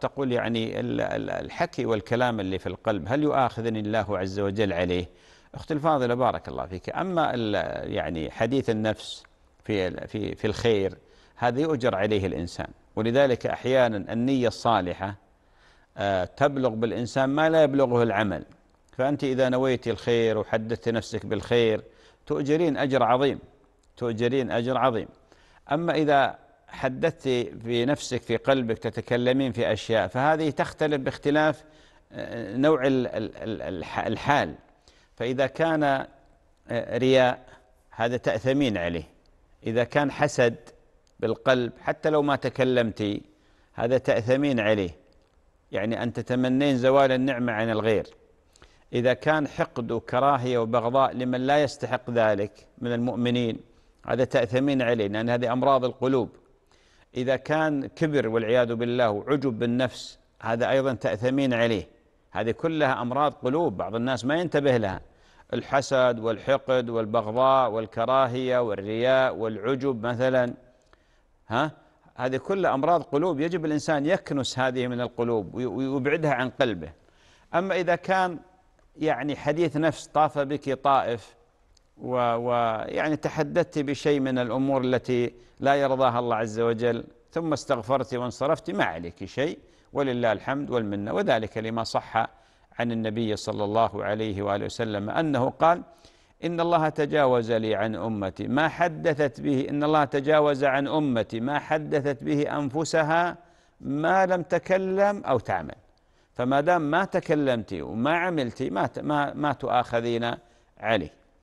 تقول يعني الحكي والكلام اللي في القلب هل يؤاخذني الله عز وجل عليه أختي الفاضلة بارك الله فيك أما يعني حديث النفس في في في الخير هذا يؤجر عليه الإنسان ولذلك أحيانا النية الصالحة آه، تبلغ بالإنسان ما لا يبلغه العمل فأنت إذا نويت الخير وحدثت نفسك بالخير تؤجرين أجر عظيم تؤجرين أجر عظيم أما إذا حددت في نفسك في قلبك تتكلمين في أشياء فهذه تختلف باختلاف آه، نوع الحال فإذا كان آه، رياء هذا تأثمين عليه إذا كان حسد بالقلب حتى لو ما تكلمتي هذا تأثمين عليه يعني أن تتمنين زوال النعمة عن الغير إذا كان حقد وكراهية وبغضاء لمن لا يستحق ذلك من المؤمنين هذا تأثمين عليه لأن هذه أمراض القلوب إذا كان كبر والعياذ بالله وعجب بالنفس هذا أيضا تأثمين عليه هذه كلها أمراض قلوب بعض الناس ما ينتبه لها الحسد والحقد والبغضاء والكراهية والرياء والعجب مثلا ها هذه كلها أمراض قلوب يجب الإنسان يكنس هذه من القلوب ويبعدها عن قلبه أما إذا كان يعني حديث نفس طاف بك طائف ويعني و... يعني تحدثت بشيء من الأمور التي لا يرضاها الله عز وجل ثم استغفرت وانصرفت ما عليك شيء ولله الحمد والمنة وذلك لما صح عن النبي صلى الله عليه وآله وسلم أنه قال إن الله تجاوز لي عن أمتي ما حدثت به إن الله تجاوز عن أمتي ما حدثت به أنفسها ما لم تكلم أو تعمل فما دام ما تكلمت وما عملت ما ما ما تؤاخذين عليه